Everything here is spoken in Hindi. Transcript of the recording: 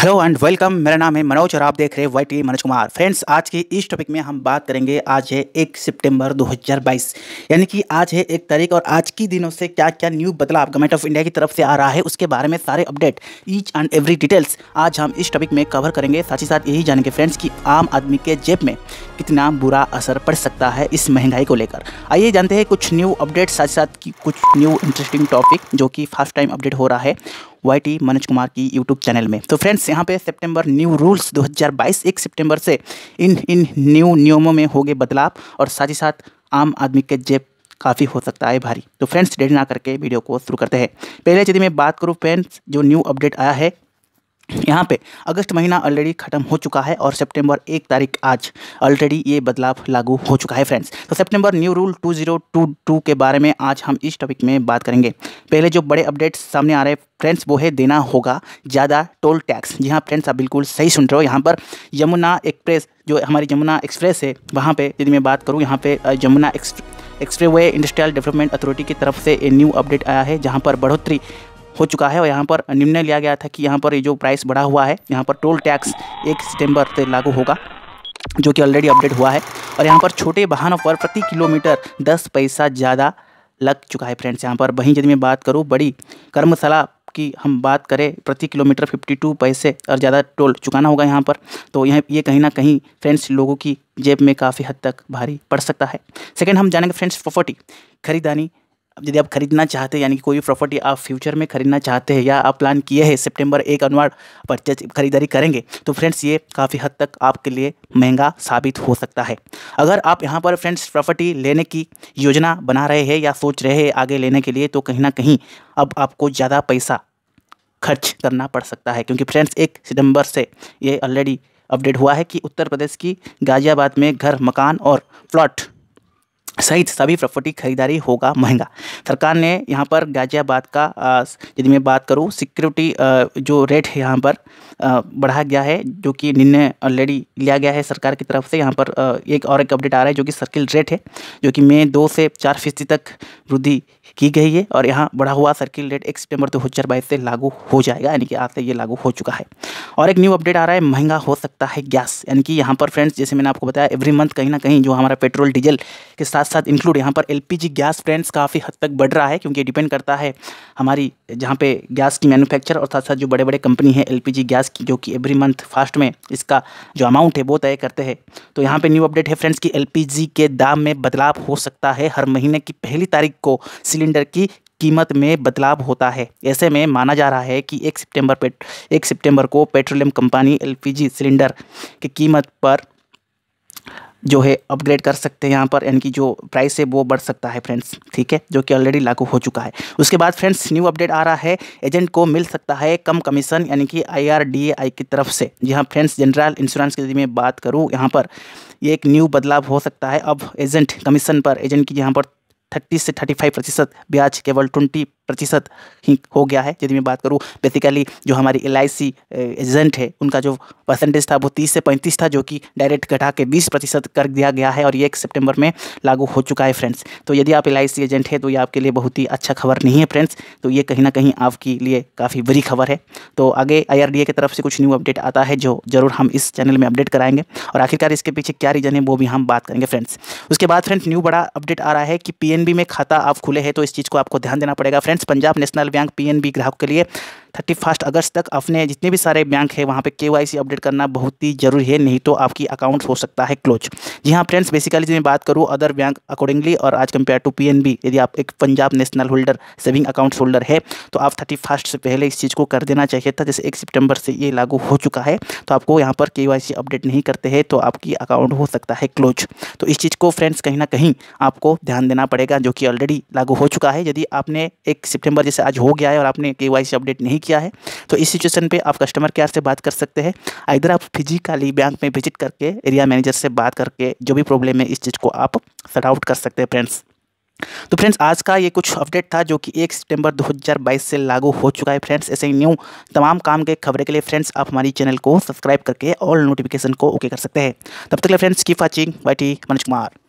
हेलो एंड वेलकम मेरा नाम है मनोज और आप देख रहे हैं Y T Manoj Kumar friends आज के इस टॉपिक में हम बात करेंगे आज है एक सितंबर 2022 यानी कि आज है एक तारीख और आज की दिनों से क्या क्या न्यू बदलाव गवर्नमेंट ऑफ इंडिया की तरफ से आ रहा है उसके बारे में सारे update each and every details आज हम इस टॉपिक में कवर करेंगे साथ ही साथ यही जानेंगे फ्रेंड्स कि आम आदमी के जेब में कितना बुरा असर पड़ सकता है इस महंगाई को लेकर आइए जानते हैं कुछ न्यू अपडेट साथ ही साथ कुछ न्यू इंटरेस्टिंग टॉपिक जो कि फर्स्ट टाइम अपडेट हो रहा है वाई मनोज कुमार की यूट्यूब चैनल में तो फ्रेंड्स यहाँ पे सितंबर न्यू रूल्स 2022 एक सितंबर से इन इन न्यू नियमों में हो गए बदलाव और साथ ही साथ आम आदमी के जेब काफ़ी हो सकता है भारी तो फ्रेंड्स डेढ़ ना करके वीडियो को शुरू करते हैं पहले यदि मैं बात करूँ फ्रेंड्स जो न्यू अपडेट आया है यहाँ पे अगस्त महीना ऑलरेडी खत्म हो चुका है और सितंबर एक तारीख आज ऑलरेडी ये बदलाव लागू हो चुका है फ्रेंड्स तो सितंबर न्यू रूल 2022 के बारे में आज हम इस टॉपिक में बात करेंगे पहले जो बड़े अपडेट्स सामने आ रहे हैं फ्रेंड्स वो है देना होगा ज़्यादा टोल टैक्स जी हाँ फ्रेंड्स आप बिल्कुल सही सुन रहे हो यहाँ पर यमुना एक्सप्रेस जो हमारी यमुना एक्सप्रेस है वहाँ पर यदि मैं बात करूँ यहाँ पर Yamuna express way industrial development authority की तरफ से एक न्यू अपडेट आया है जहां पर बढ़ोतरी हो चुका है और यहाँ पर निर्णय लिया गया था कि यहाँ पर ये जो प्राइस बढ़ा हुआ है यहाँ पर टोल टैक्स एक सितंबर से लागू होगा जो कि ऑलरेडी अपडेट हुआ है और यहाँ पर छोटे वाहनों पर प्रति किलोमीटर दस पैसा ज़्यादा लग चुका है फ्रेंड्स यहाँ पर वहीं यदि मैं बात करूँ बड़ी कर्मशाला की हम बात करें प्रति किलोमीटर 52 पैसे और ज़्यादा टोल चुकाना होगा यहाँ पर तो यह ये कहीं ना कहीं फ्रेंड्स लोगों की जेब में काफ़ी हद तक भारी पड़ सकता है सेकेंड हम जानेंगे फ्रेंड्स प्रॉपर्टी खरीदानी अब यदि आप खरीदना चाहते हैं यानी कि कोई भी प्रॉपर्टी आप फ्यूचर में खरीदना चाहते हैं या आप प्लान किए हैं सितंबर एक अनुवार परचेज खरीदारी करेंगे तो फ्रेंड्स ये काफ़ी हद तक आपके लिए महंगा साबित हो सकता है अगर आप यहाँ पर फ्रेंड्स प्रॉपर्टी लेने की योजना बना रहे हैं या सोच रहे हैं आगे लेने के लिए तो कहीं ना कहीं अब आपको ज़्यादा पैसा खर्च करना पड़ सकता है क्योंकि फ्रेंड्स एक सितंबर से ये ऑलरेडी अपडेट हुआ है कि उत्तर प्रदेश की गाज़ियाबाद में घर मकान और प्लॉट सहित सभी प्रॉपर्टी खरीदारी होगा महंगा सरकार ने यहाँ पर गाजियाबाद का यदि मैं बात करूँ सिक्योरिटी जो रेट है यहाँ पर बढ़ाया गया है जो कि निर्णय ऑलरेडी लिया गया है सरकार की तरफ से यहाँ पर एक और एक अपडेट आ रहा है जो कि सर्किल रेट है जो कि मई दो से चार फीसदी तक वृद्धि की गई है और यहाँ बढ़ा हुआ सर्किल रेट एक सितंबर दो हज़ार बाईस से लागू हो जाएगा यानी कि आज से ये लागू हो चुका है और एक न्यू अपडेट आ रहा है महंगा हो सकता है गैस यानी कि यहाँ पर फ्रेंड्स जैसे मैंने आपको बताया एवरी मंथ कहीं ना कहीं जो हमारा पेट्रोल डीजल के साथ साथ इंक्लूड यहाँ पर एल गैस फ्रेंड्स काफ़ी हद तक बढ़ रहा है क्योंकि डिपेंड करता है हमारी जहाँ पर गैस की मैनुफैक्चर और साथ साथ जो बड़े बड़े कंपनी है एल गैस की जो कि एवरी मंथ फास्ट में इसका जो अमाउंट है वो तय करते हैं तो यहाँ पर न्यू अपडेट है फ्रेंड्स कि एल के दाम में बदलाव हो सकता है हर महीने की पहली तारीख को सिलेंडर की कीमत में बदलाव होता है ऐसे में माना जा रहा है कि एक सितंबर पे एक सितंबर को पेट्रोलियम कंपनी एलपीजी सिलेंडर की कीमत पर जो है अपग्रेड कर सकते हैं यहाँ पर यानी कि जो प्राइस है वो बढ़ सकता है फ्रेंड्स ठीक है जो कि ऑलरेडी लागू हो चुका है उसके बाद फ्रेंड्स न्यू अपडेट आ रहा है एजेंट को मिल सकता है कम कमीशन यानी कि आईआरडीएआई की तरफ से जी हाँ फ्रेंड्स जनरल इंश्योरेंस की मैं बात करूँ यहाँ पर ये एक न्यू बदलाव हो सकता है अब एजेंट कमीशन पर एजेंट की यहाँ पर 30 से 35 प्रतिशत ब्याज केवल ट्वेंटी प्रतिशत ही हो गया है यदि मैं बात करूँ बेसिकली जो हमारी एल एजेंट है उनका जो परसेंटेज था वो तीस से पैंतीस था जो कि डायरेक्ट घटा के बीस प्रतिशत कर दिया गया है और ये एक सितंबर में लागू हो चुका है फ्रेंड्स तो यदि आप एल एजेंट है तो ये आपके लिए बहुत ही अच्छा खबर नहीं है फ्रेंड्स तो ये कहीं ना कहीं आपके लिए काफ़ी बुरी खबर है तो आगे आई की तरफ से कुछ न्यू अपडेट आता है जो ज़रूर हम इस चैनल में अपडेट कराएंगे और आखिरकार इसके पीछे क्या रीज़न है वो भी हम बात करेंगे फ्रेंड्स उसके बाद फ्रेंड्स न्यू बड़ा अपडेट आ रहा है कि पी में खाता आप खुले हैं तो इस चीज़ को आपको ध्यान देना पड़ेगा friends payments Punjab national bank PNB ग्राहक के लिए थर्टी फर्स्ट अगस्त तक अपने जितने भी सारे बैंक है वहाँ पे के अपडेट करना बहुत ही जरूरी है नहीं तो आपकी अकाउंट हो सकता है क्लोज जी हाँ फ्रेंड्स बेसिकली मैं बात करूँ अदर बैंक अकॉर्डिंगली और आज कंपेयर टू पी यदि आप एक Punjab national holder saving account holder है तो आप थर्टी फर्स्ट से पहले इस चीज़ को कर देना चाहिए था जैसे एक सितंबर से ये लागू हो चुका है तो आपको यहाँ पर के अपडेट नहीं करते हैं तो आपकी अकाउंट हो सकता है क्लोज तो इस चीज़ को फ्रेंड्स कहीं ना कहीं आपको ध्यान देना पड़ेगा जो कि ऑलरेडी लागू हो चुका है यदि आपने एक सितंबर जैसे आज हो गया है और आपने के अपडेट नहीं नहीं किया है तो इस सिचुएशन पे आप कस्टमर केयर से बात कर सकते हैं इधर आप फिजिकली बैंक में विजिट करके एरिया मैनेजर से बात करके जो भी प्रॉब्लम है इस चीज़ को आप सॉर्ट आउट कर सकते हैं फ्रेंड्स तो फ्रेंड्स आज का ये कुछ अपडेट था जो कि 1 सितंबर 2022 से लागू हो चुका है फ्रेंड्स ऐसे ही न्यू तमाम काम के खबरें के लिए फ्रेंड्स आप हमारी चैनल को सब्सक्राइब करके ऑल नोटिफिकेशन को ओके कर सकते हैं तब तक के लिए फ्रेंड्स की watching Y T Manoj Kumar